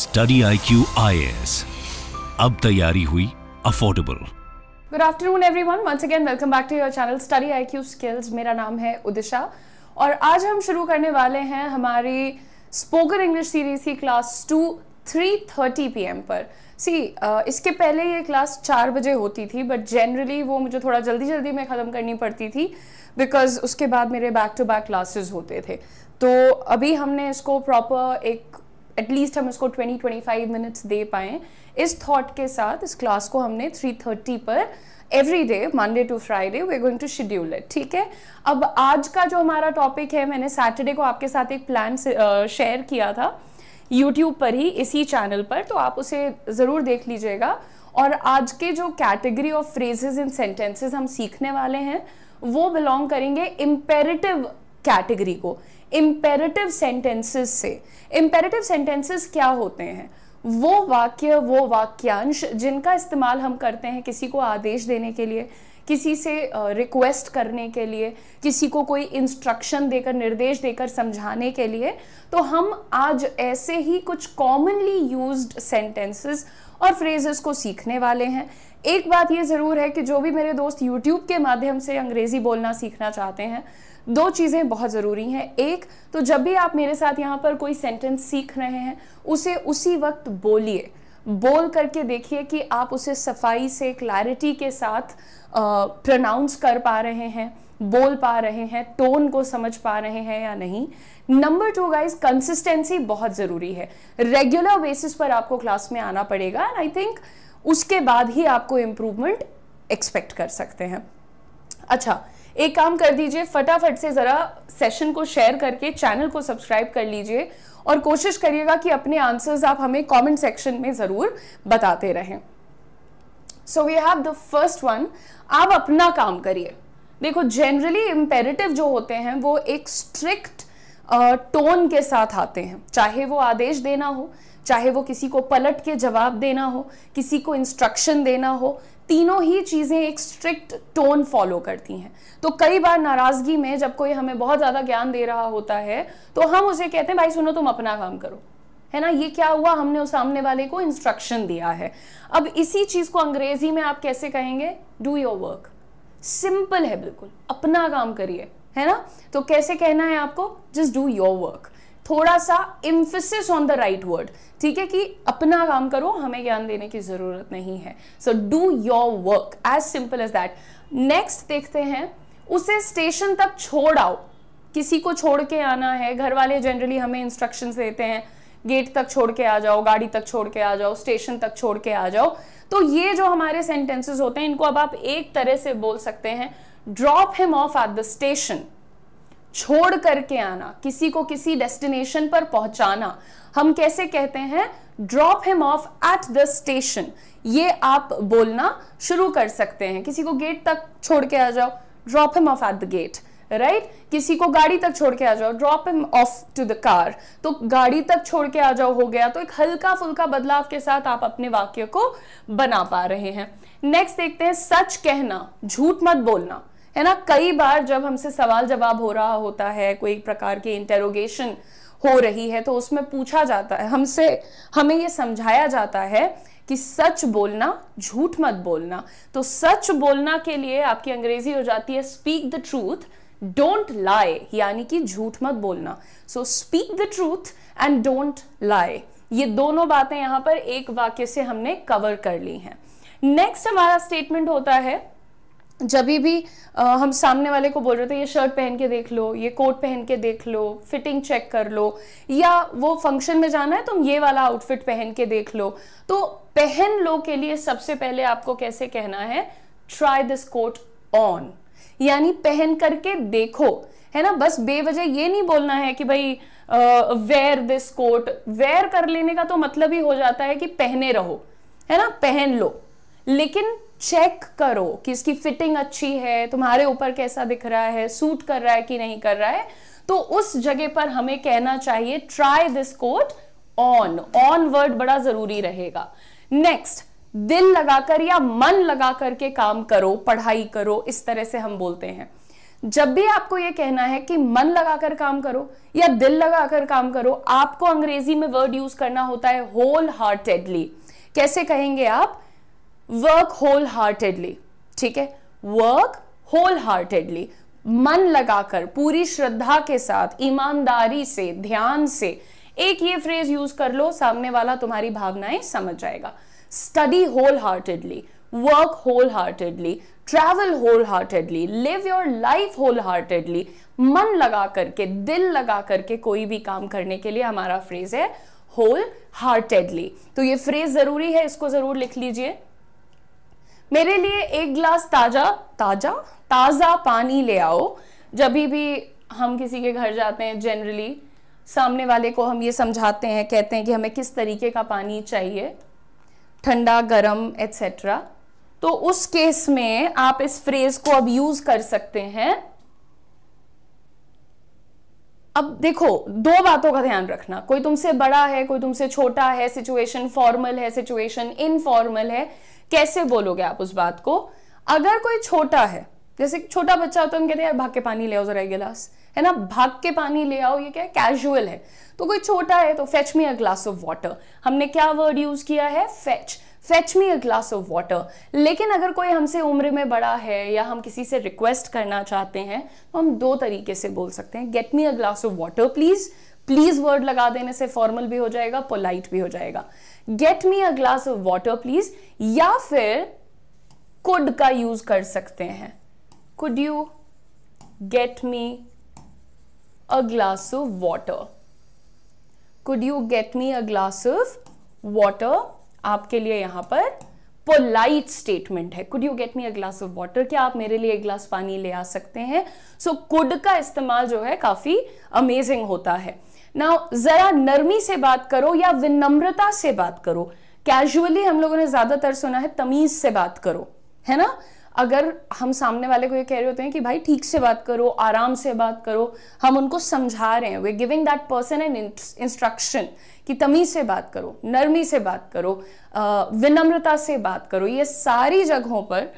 Study I Q आई अब तैयारी हुई affordable good afternoon everyone once again welcome back to your channel study I Q skills मेरा नाम है उदिशा और आज हम शुरू करने वाले हैं हमारी स्पोकन इंग्लिश सीरीज की class two three thirty P M पर सी uh, इसके पहले ये क्लास चार बजे होती थी बट जनरली वो मुझे थोड़ा जल्दी जल्दी में ख़त्म करनी पड़ती थी बिकॉज उसके बाद मेरे बैक टू बैक क्लासेस होते थे तो अभी हमने इसको प्रॉपर एक एटलीस्ट हम इसको 20-25 मिनट्स दे पाएँ इस थॉट के साथ इस क्लास को हमने 3:30 पर every day Monday to Friday we going to schedule it ठीक है अब आज का जो हमारा टॉपिक है मैंने सैटरडे को आपके साथ एक प्लान शेयर किया था यूट्यूब पर ही इसी चैनल पर तो आप उसे ज़रूर देख लीजिएगा और आज के जो category of phrases in sentences हम सीखने वाले हैं वो बिलोंग करेंगे इम्पेरेटिव कैटेगरी को इम्पेरेटिव सेंटेंसेस से इम्पेरेटिव सेंटेंसेस क्या होते हैं वो वाक्य वो वाक्यांश जिनका इस्तेमाल हम करते हैं किसी को आदेश देने के लिए किसी से रिक्वेस्ट करने के लिए किसी को कोई इंस्ट्रक्शन देकर निर्देश देकर समझाने के लिए तो हम आज ऐसे ही कुछ कॉमनली यूज्ड सेंटेंसेस और फ्रेजेस को सीखने वाले हैं एक बात ये ज़रूर है कि जो भी मेरे दोस्त यूट्यूब के माध्यम से अंग्रेज़ी बोलना सीखना चाहते हैं दो चीज़ें बहुत ज़रूरी हैं एक तो जब भी आप मेरे साथ यहाँ पर कोई सेंटेंस सीख रहे हैं उसे उसी वक्त बोलिए बोल करके देखिए कि आप उसे सफाई से क्लैरिटी के साथ प्रनाउंस कर पा रहे हैं बोल पा रहे हैं टोन को समझ पा रहे हैं या नहीं नंबर टू गाइज कंसिस्टेंसी बहुत ज़रूरी है रेगुलर बेसिस पर आपको क्लास में आना पड़ेगा एंड आई थिंक उसके बाद ही आपको इम्प्रूवमेंट एक्सपेक्ट कर सकते हैं अच्छा एक काम कर दीजिए फटाफट से ज़रा सेशन को शेयर करके चैनल को सब्सक्राइब कर लीजिए और कोशिश करिएगा कि अपने आंसर्स आप हमें कमेंट सेक्शन में ज़रूर बताते रहें so we have the first one आप अपना काम करिए देखो जनरली इम्पेरेटिव जो होते हैं वो एक स्ट्रिक्ट टोन uh, के साथ आते हैं चाहे वो आदेश देना हो चाहे वो किसी को पलट के जवाब देना हो किसी को इंस्ट्रक्शन देना हो तीनों ही चीज़ें एक स्ट्रिक्ट टोन फॉलो करती हैं तो कई बार नाराज़गी में जब कोई हमें बहुत ज़्यादा ज्ञान दे रहा होता है तो हम उसे कहते हैं भाई सुनो तुम अपना काम करो है ना ये क्या हुआ हमने उस सामने वाले को इंस्ट्रक्शन दिया है अब इसी चीज़ को अंग्रेजी में आप कैसे कहेंगे डू योर वर्क सिंपल है बिल्कुल अपना काम करिए है ना तो कैसे कहना है आपको जस्ट डू योर वर्क थोड़ा सा emphasis on the right word ठीक है कि अपना काम करो हमें ज्ञान देने की जरूरत नहीं है so do your work as simple as that next देखते हैं उसे स्टेशन तक छोड़ आओ किसी को छोड़ के आना है घर वाले जनरली हमें इंस्ट्रक्शन देते हैं गेट तक छोड़ के आ जाओ गाड़ी तक छोड़ के आ जाओ स्टेशन तक छोड़ के आ जाओ तो ये जो हमारे सेंटेंसेस होते हैं इनको अब आप एक तरह से बोल सकते हैं drop him off at the station छोड़ करके आना किसी को किसी डेस्टिनेशन पर पहुंचाना हम कैसे कहते हैं drop him off at the station ये आप बोलना शुरू कर सकते हैं किसी को गेट तक छोड़ के आ जाओ drop him off at the gate right right? किसी को गाड़ी तक छोड़ के आ जाओ drop him off to the car तो गाड़ी तक छोड़ के आ जाओ हो गया तो एक हल्का फुल्का बदलाव के साथ आप अपने वाक्य को बना पा रहे हैं नेक्स्ट देखते हैं सच कहना झूठ मत बोलना है ना कई बार जब हमसे सवाल जवाब हो रहा होता है कोई प्रकार की इंटेरोगेशन हो रही है तो उसमें पूछा जाता है हमसे हमें ये समझाया जाता है कि सच बोलना झूठ मत बोलना तो सच बोलना के लिए आपकी अंग्रेजी हो जाती है speak the truth don't lie यानी कि झूठ मत बोलना so speak the truth and don't lie ये दोनों बातें यहां पर एक वाक्य से हमने कवर कर ली हैं नेक्स्ट हमारा स्टेटमेंट होता है जब भी आ, हम सामने वाले को बोल रहे थे ये शर्ट पहन के देख लो ये कोट पहन के देख लो फिटिंग चेक कर लो या वो फंक्शन में जाना है तुम ये वाला आउटफिट पहन के देख लो तो पहन लो के लिए सबसे पहले आपको कैसे कहना है ट्राई दिस कोट ऑन यानी पहन करके देखो है ना बस बेवजह ये नहीं बोलना है कि भाई वेयर दिस कोट वेयर कर लेने का तो मतलब ही हो जाता है कि पहने रहो है ना पहन लो लेकिन चेक करो कि इसकी फिटिंग अच्छी है तुम्हारे ऊपर कैसा दिख रहा है सूट कर रहा है कि नहीं कर रहा है तो उस जगह पर हमें कहना चाहिए try this quote on on word बड़ा जरूरी रहेगा नेक्स्ट दिल लगाकर या मन लगा करके काम करो पढ़ाई करो इस तरह से हम बोलते हैं जब भी आपको यह कहना है कि मन लगाकर काम करो या दिल लगाकर काम करो आपको अंग्रेजी में वर्ड यूज करना होता है होल हार्टेडली कैसे कहेंगे आप वर्क होल हार्टेडली ठीक है वर्क होल हार्टेडली मन लगाकर पूरी श्रद्धा के साथ ईमानदारी से ध्यान से एक ये फ्रेज यूज कर लो सामने वाला तुम्हारी भावनाएं समझ जाएगा study wholeheartedly work wholeheartedly travel wholeheartedly live your life wholeheartedly मन लगा करके दिल लगा करके कोई भी काम करने के लिए हमारा फ्रेज है होल हार्टेडली तो ये फ्रेज जरूरी है इसको जरूर लिख लीजिए मेरे लिए एक ग्लास ताज़ा ताज़ा ताज़ा पानी ले आओ जब भी हम किसी के घर जाते हैं जनरली सामने वाले को हम ये समझाते हैं कहते हैं कि हमें किस तरीके का पानी चाहिए ठंडा गरम एट्सेट्रा तो उस केस में आप इस फ्रेज को अब यूज कर सकते हैं अब देखो दो बातों का ध्यान रखना कोई तुमसे बड़ा है कोई तुमसे छोटा है सिचुएशन फॉर्मल है सिचुएशन इनफॉर्मल है कैसे बोलोगे आप उस बात को अगर कोई छोटा है जैसे छोटा बच्चा हो तो हम कहते हैं यार भाग के पानी ले आओ जरा गिलास है ना भाग के पानी ले आओ ये क्या है कैजुअल है तो कोई छोटा है तो fetch me a glass of water हमने क्या वर्ड यूज किया है fetch fetch me a glass of water लेकिन अगर कोई हमसे उम्र में बड़ा है या हम किसी से रिक्वेस्ट करना चाहते हैं तो हम दो तरीके से बोल सकते हैं get me a glass of water please please word लगा देने से फॉर्मल भी हो जाएगा पोलाइट भी हो जाएगा get me a glass of water please या फिर कुड का यूज़ कर सकते हैं could you get me a glass of water could you get me a glass of water आपके लिए यहाँ पर पोलाइट स्टेटमेंट है could you get me a glass of water क्या आप मेरे लिए एक ग्लास पानी ले आ सकते हैं सो so, कुड का इस्तेमाल जो है काफी अमेजिंग होता है नाउ जरा नरमी से बात करो या विनम्रता से बात करो कैजुअली हम लोगों ने ज्यादातर सुना है तमीज से बात करो है ना अगर हम सामने वाले को ये कह रहे होते हैं कि भाई ठीक से बात करो आराम से बात करो हम उनको समझा रहे हैं we giving that person an instruction कि तमीज़ से बात करो नरमी से बात करो विनम्रता से बात करो ये सारी जगहों पर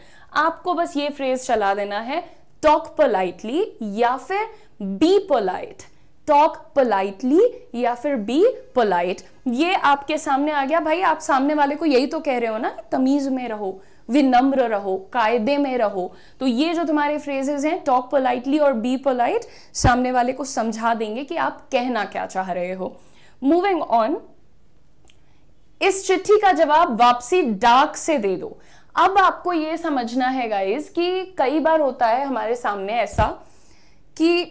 आपको बस ये फ्रेज चला देना है टॉक पोलाइटली या फिर बी पोलाइट टॉक पोलाइटली या फिर बी पोलाइट ये आपके सामने आ गया भाई आप सामने वाले को यही तो कह रहे हो ना तमीज में रहो विनम्र रहो कायदे में रहो तो ये जो तुम्हारे फ्रेजेस हैं टॉक पोलाइटली और बी पोलाइट सामने वाले को समझा देंगे कि आप कहना क्या चाह रहे हो मूविंग ऑन इस चिट्ठी का जवाब वापसी डाक से दे दो अब आपको यह समझना है गाइज कि कई बार होता है हमारे सामने ऐसा कि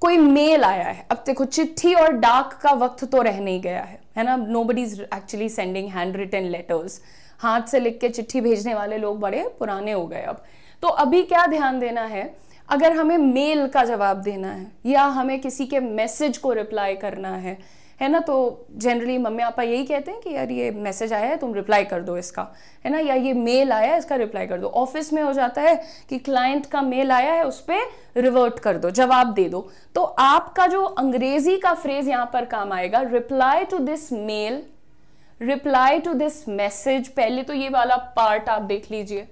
कोई मेल आया है अब देखो चिट्ठी और डाक का वक्त तो रह नहीं गया है है ना nobody is actually sending handwritten letters हाथ से लिख के चिट्ठी भेजने वाले लोग बड़े पुराने हो गए अब तो अभी क्या ध्यान देना है अगर हमें मेल का जवाब देना है या हमें किसी के मैसेज को रिप्लाई करना है है ना तो जनरली मम्मी पापा यही कहते हैं कि यार ये मैसेज आया है तुम रिप्लाई कर दो इसका है ना या ये मेल आया है इसका रिप्लाई कर दो ऑफिस में हो जाता है कि क्लाइंट का मेल आया है उस पर रिवर्ट कर दो जवाब दे दो तो आपका जो अंग्रेजी का फ्रेज यहाँ पर काम आएगा reply to this mail reply to this message पहले तो ये वाला पार्ट आप देख लीजिए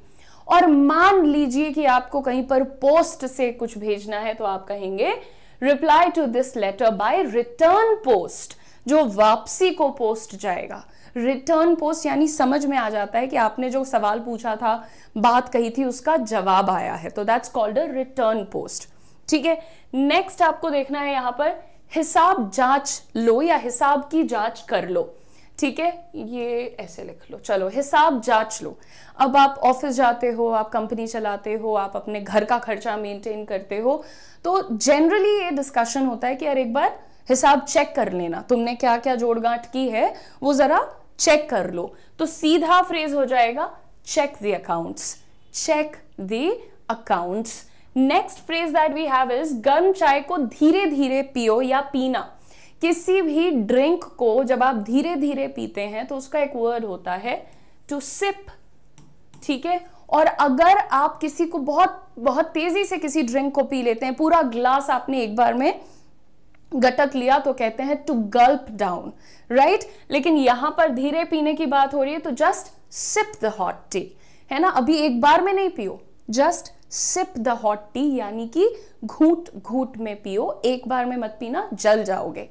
और मान लीजिए कि आपको कहीं पर पोस्ट से कुछ भेजना है तो आप कहेंगे reply to this letter by return post जो वापसी को पोस्ट जाएगा रिटर्न पोस्ट यानी समझ में आ जाता है कि आपने जो सवाल पूछा था बात कही थी उसका जवाब आया है तो that's called a return post ठीक है नेक्स्ट आपको देखना है यहां पर हिसाब जांच लो या हिसाब की जांच कर लो ठीक है ये ऐसे लिख लो चलो हिसाब जांच लो अब आप ऑफिस जाते हो आप कंपनी चलाते हो आप अपने घर का खर्चा मेंटेन करते हो तो जनरली ये डिस्कशन होता है कि यार एक बार हिसाब चेक कर लेना तुमने क्या क्या जोड़गांठ की है वो ज़रा चेक कर लो तो सीधा फ्रेज हो जाएगा check the accounts check the accounts next phrase that we have is गर्म चाय को धीरे धीरे पियो या पीना किसी भी ड्रिंक को जब आप धीरे धीरे पीते हैं तो उसका एक वर्ड होता है टू सिप ठीक है और अगर आप किसी को बहुत बहुत तेजी से किसी ड्रिंक को पी लेते हैं पूरा ग्लास आपने एक बार में गटक लिया तो कहते हैं टू गल्प डाउन राइट लेकिन यहां पर धीरे पीने की बात हो रही है तो just sip the hot tea है ना अभी एक बार में नहीं पियो just sip the hot tea यानी कि घूट घूट में पियो एक बार में मत पीना जल जाओगे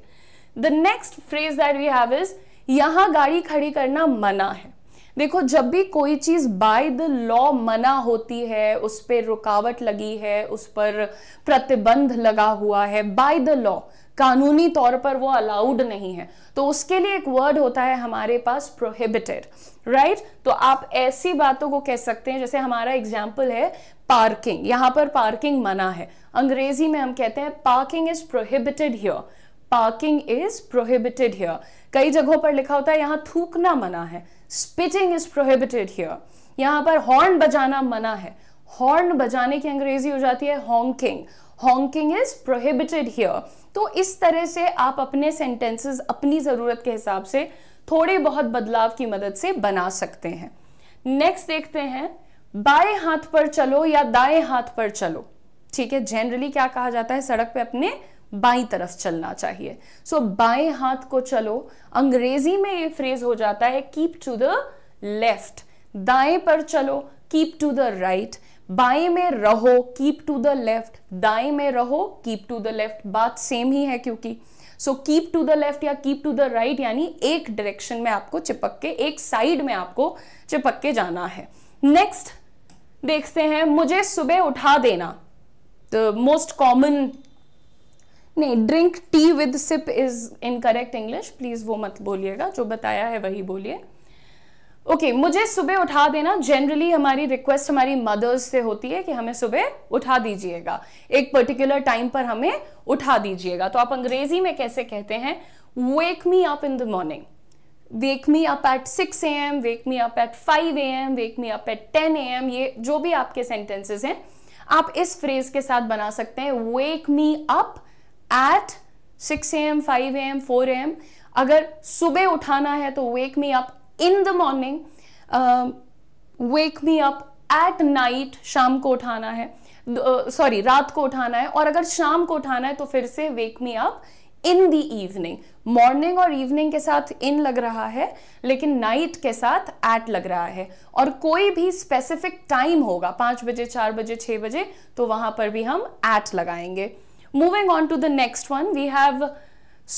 the next phrase that we have is यहां गाड़ी खड़ी करना मना है देखो जब भी कोई चीज़ बाय द लॉ मना होती है उस पर रुकावट लगी है उस पर प्रतिबंध लगा हुआ है बाय द लॉ कानूनी तौर पर वो अलाउड नहीं है तो उसके लिए एक वर्ड होता है हमारे पास प्रोहिबिटेड राइट right? तो आप ऐसी बातों को कह सकते हैं जैसे हमारा एग्जाम्पल है पार्किंग यहाँ पर पार्किंग मना है अंग्रेजी में हम कहते हैं parking is prohibited here parking is prohibited here कई जगहों पर लिखा होता है यहाँ थूकना मना है स्पिटिंग इज प्रोहिबिटेड हियर यहाँ पर हॉर्न बजाना मना है हॉर्न बजाने की अंग्रेजी हो जाती है honking honking is prohibited here तो इस तरह से आप अपने सेंटेंसेस अपनी ज़रूरत के हिसाब से थोड़े बहुत बदलाव की मदद से बना सकते हैं नेक्स्ट देखते हैं बाएं हाथ पर चलो या दाएं हाथ पर चलो ठीक है जनरली क्या कहा जाता है सड़क पे अपने बाई तरफ चलना चाहिए सो so, बाएं हाथ को चलो अंग्रेजी में ये फ्रेज हो जाता है कीप टू द लेफ्ट दाएं पर चलो कीप टू द राइट बाएं में रहो कीप टू द लेफ्ट दाएं में रहो कीप टू द लेफ्ट बात सेम ही है क्योंकि so keep to the left या कीप टू द राइट यानी एक डायरेक्शन में आपको चिपक के एक साइड में आपको चिपक के जाना है नेक्स्ट देखते हैं मुझे सुबह उठा देना द मोस्ट कॉमन नहीं drink tea with sip is incorrect English please वो मत बोलिएगा जो बताया है वही बोलिए ओके okay, मुझे सुबह उठा देना जनरली हमारी रिक्वेस्ट हमारी मदर्स से होती है कि हमें सुबह उठा दीजिएगा एक पर्टिकुलर टाइम पर हमें उठा दीजिएगा तो आप अंग्रेजी में कैसे कहते हैं wake me up in the morning wake me up at six A M wake me up at five A M wake me up at ten A M ये जो भी आपके सेंटेंसेस हैं आप इस फ्रेज के साथ बना सकते हैं wake me up at six A M five A M four A M अगर सुबह उठाना है तो wake me up in the morning wake me up at night शाम को उठाना है सॉरी uh, रात को उठाना है और अगर शाम को उठाना है तो फिर से wake me up in the evening morning और इवनिंग के साथ इन लग रहा है लेकिन नाइट के साथ एट लग रहा है और कोई भी स्पेसिफिक टाइम होगा पांच बजे चार बजे छह बजे तो वहां पर भी हम एट लगाएंगे moving on to the next one we have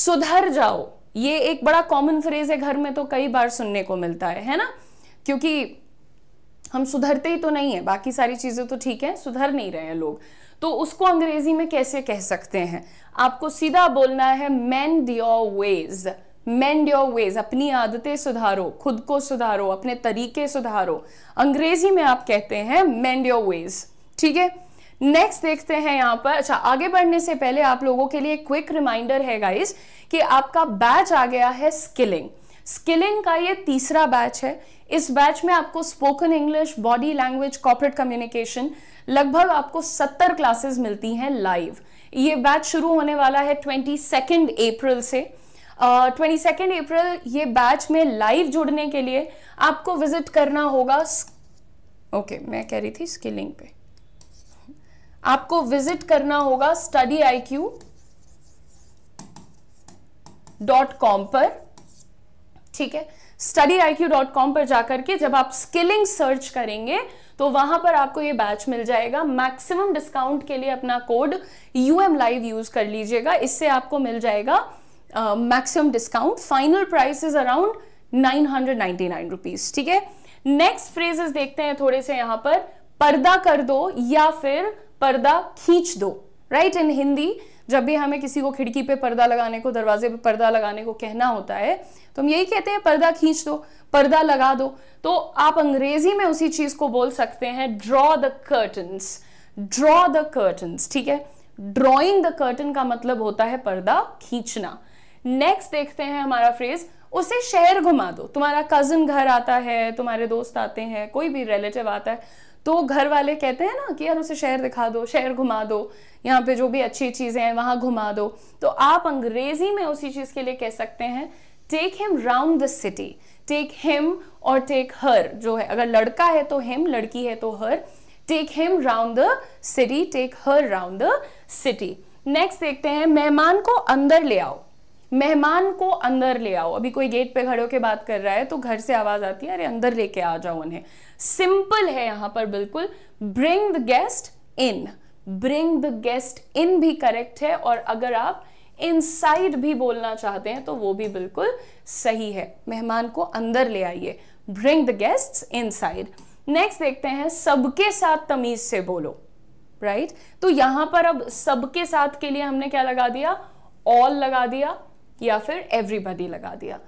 सुधर जाओ ये एक बड़ा कॉमन फ्रेज है घर में तो कई बार सुनने को मिलता है है ना क्योंकि हम सुधरते ही तो नहीं है बाकी सारी चीज़ें तो ठीक है सुधर नहीं रहे हैं लोग तो उसको अंग्रेजी में कैसे कह सकते हैं आपको सीधा बोलना है mend your ways mend your ways अपनी आदतें सुधारो खुद को सुधारो अपने तरीके सुधारो अंग्रेजी में आप कहते हैं मैंड योर वेज ठीक है नेक्स्ट देखते हैं यहाँ पर अच्छा आगे बढ़ने से पहले आप लोगों के लिए क्विक रिमाइंडर है गाइज कि आपका बैच आ गया है स्किलिंग स्किलिंग का ये तीसरा बैच है इस बैच में आपको spoken English body language corporate communication लगभग आपको सत्तर क्लासेस मिलती हैं लाइव ये बैच शुरू होने वाला है ट्वेंटी सेकेंड अप्रैल से ट्वेंटी सेकेंड अप्रैल ये बैच में लाइव जुड़ने के लिए आपको विजिट करना होगा ओके okay, मैं कह रही थी स्किलिंग पे आपको विजिट करना होगा study I Q dot com पर ठीक है study I Q dot com पर जाकर के जब आप स्किलिंग सर्च करेंगे तो वहां पर आपको ये बैच मिल जाएगा मैक्सिमम डिस्काउंट के लिए अपना code U M live use कर लीजिएगा इससे आपको मिल जाएगा maximum discount final price is around nine hundred ninety nine rupees ठीक है नेक्स्ट फ्रेजेस देखते हैं थोड़े से यहां पर पर्दा कर दो या फिर पर्दा खींच दो राइट इन हिंदी जब भी हमें किसी को खिड़की पे पर्दा लगाने को दरवाजे पे पर्दा लगाने को कहना होता है तो हम यही कहते हैं पर्दा खींच दो पर्दा लगा दो तो आप अंग्रेजी में उसी चीज को बोल सकते हैं draw the curtains draw the curtains ठीक है ड्रॉइंग द कर्टन का मतलब होता है पर्दा खींचना नेक्स्ट देखते हैं हमारा फ्रेज उसे शहर घुमा दो तुम्हारा कजन घर आता है तुम्हारे दोस्त आते हैं कोई भी रिलेटिव आता है तो घर वाले कहते हैं ना कि यार उसे शहर दिखा दो शहर घुमा दो यहाँ पे जो भी अच्छी चीज़ें हैं वहाँ घुमा दो तो आप अंग्रेज़ी में उसी चीज़ के लिए कह सकते हैं take him round the city take him और टेक हर जो है अगर लड़का है तो हिम लड़की है तो her take him round the city take her round the city next देखते हैं मेहमान को अंदर ले आओ मेहमान को अंदर ले आओ अभी कोई गेट पे खड़े होकर बात कर रहा है तो घर से आवाज़ आती है अरे अंदर लेके आ जाओ उन्हें सिंपल है यहां पर बिल्कुल bring the guest in bring the guest in भी करेक्ट है और अगर आप साइड भी बोलना चाहते हैं तो वो भी बिल्कुल सही है मेहमान को अंदर ले आइए bring the guest inside next देखते हैं सबके साथ तमीज से बोलो राइट right? तो यहां पर अब सबके साथ के लिए हमने क्या लगा दिया ऑल लगा दिया या फिर एवरीबडी लगा दिया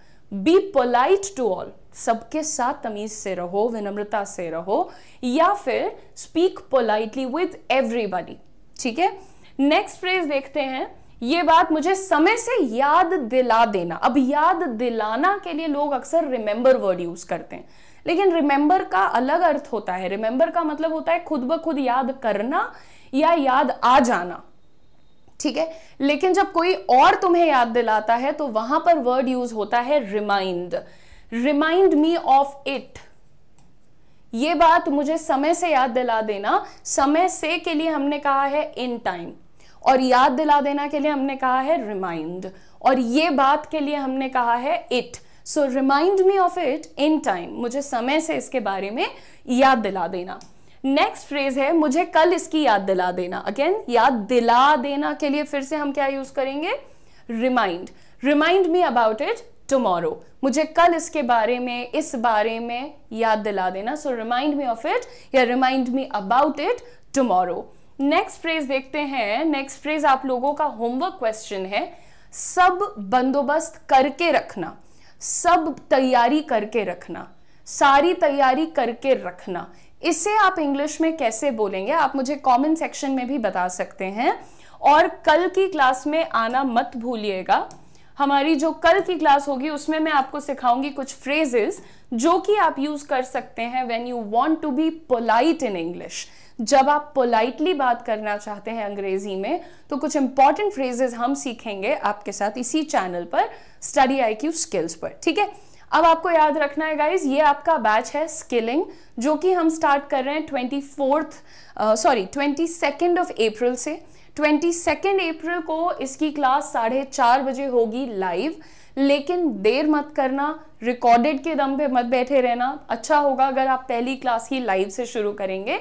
बी पोलाइट टू ऑल सबके साथ तमीज से रहो विनम्रता से रहो या फिर स्पीक पोलाइटली विद एवरीबडी ठीक है नेक्स्ट फ्रेज देखते हैं ये बात मुझे समय से याद दिला देना अब याद दिलाना के लिए लोग अक्सर रिमेंबर वर्ड यूज करते हैं लेकिन रिमेंबर का अलग अर्थ होता है रिमेंबर का मतलब होता है खुद ब खुद याद करना या याद आ जाना ठीक है लेकिन जब कोई और तुम्हें याद दिलाता है तो वहां पर वर्ड यूज होता है remind remind me of it ये बात मुझे समय से याद दिला देना समय से के लिए हमने कहा है इन टाइम और याद दिला देना के लिए हमने कहा है रिमाइंड और ये बात के लिए हमने कहा है it so remind me of it in time मुझे समय से इसके बारे में याद दिला देना नेक्स्ट फ्रेज है मुझे कल इसकी याद दिला देना अगेन याद दिला देना के लिए फिर से हम क्या यूज करेंगे remind remind me about it tomorrow मुझे कल इसके बारे में इस बारे में याद दिला देना so remind me of it या remind me about it tomorrow next phrase देखते हैं नेक्स्ट फ्रेज आप लोगों का होमवर्क क्वेश्चन है सब बंदोबस्त करके रखना सब तैयारी करके रखना सारी तैयारी करके रखना इससे आप इंग्लिश में कैसे बोलेंगे आप मुझे कमेंट सेक्शन में भी बता सकते हैं और कल की क्लास में आना मत भूलिएगा हमारी जो कल की क्लास होगी उसमें मैं आपको सिखाऊंगी कुछ फ्रेजेस जो कि आप यूज कर सकते हैं when you want to be polite in English जब आप पोलाइटली बात करना चाहते हैं अंग्रेजी में तो कुछ इंपॉर्टेंट फ्रेजेस हम सीखेंगे आपके साथ इसी चैनल पर स्टडी आई क्यू स्किल्स पर ठीक है अब आपको याद रखना है गाइज ये आपका बैच है स्किलिंग जो कि हम स्टार्ट कर रहे हैं twenty fourth sorry twenty second of April से ट्वेंटी सेकेंड अप्रैल को इसकी क्लास साढ़े चार बजे होगी लाइव लेकिन देर मत करना रिकॉर्डेड के दम पे मत बैठे रहना अच्छा होगा अगर आप पहली क्लास ही लाइव से शुरू करेंगे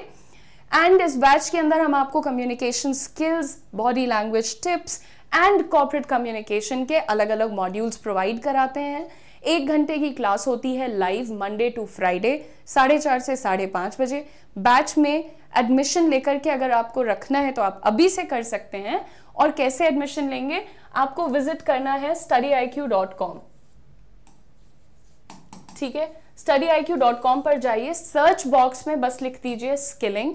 एंड इस बैच के अंदर हम आपको communication skills body language tips and corporate communication के अलग अलग मॉड्यूल्स प्रोवाइड कराते हैं एक घंटे की क्लास होती है लाइव मंडे टू फ्राइडे साढ़े चार से साढ़े पाँच बजे बैच में एडमिशन लेकर के अगर आपको रखना है तो आप अभी से कर सकते हैं और कैसे एडमिशन लेंगे आपको विजिट करना है study I Q dot com ठीक है study I Q dot com पर जाइए सर्च बॉक्स में बस लिख दीजिए स्किलिंग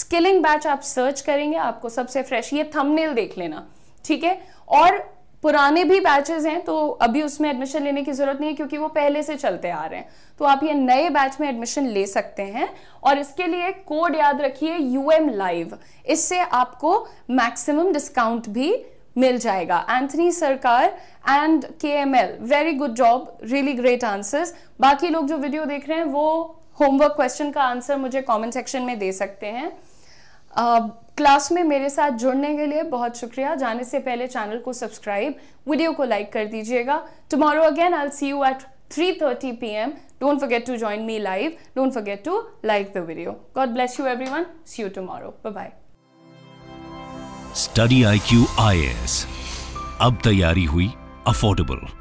स्किलिंग बैच आप सर्च करेंगे आपको सबसे फ्रेश ये थंबनेल देख लेना ठीक है और पुराने भी बैचेस हैं तो अभी उसमें एडमिशन लेने की ज़रूरत नहीं है क्योंकि वो पहले से चलते आ रहे हैं तो आप ये नए बैच में एडमिशन ले सकते हैं और इसके लिए कोड याद रखिए यू एम लाइव इससे आपको मैक्सिमम डिस्काउंट भी मिल जाएगा Anthony Sarkar and K M L very good job really great answers बाकी लोग जो वीडियो देख रहे हैं वो होमवर्क क्वेश्चन का आंसर मुझे कमेंट सेक्शन में दे सकते हैं uh, क्लास में मेरे साथ जुड़ने के लिए बहुत शुक्रिया जाने से पहले चैनल को सब्सक्राइब वीडियो को लाइक कर दीजिएगा tomorrow again I see you at three thirty P M don't forget to join me live don't forget to like the video God bless you everyone see you tomorrow bye study I Q I S अब तैयारी हुई affordable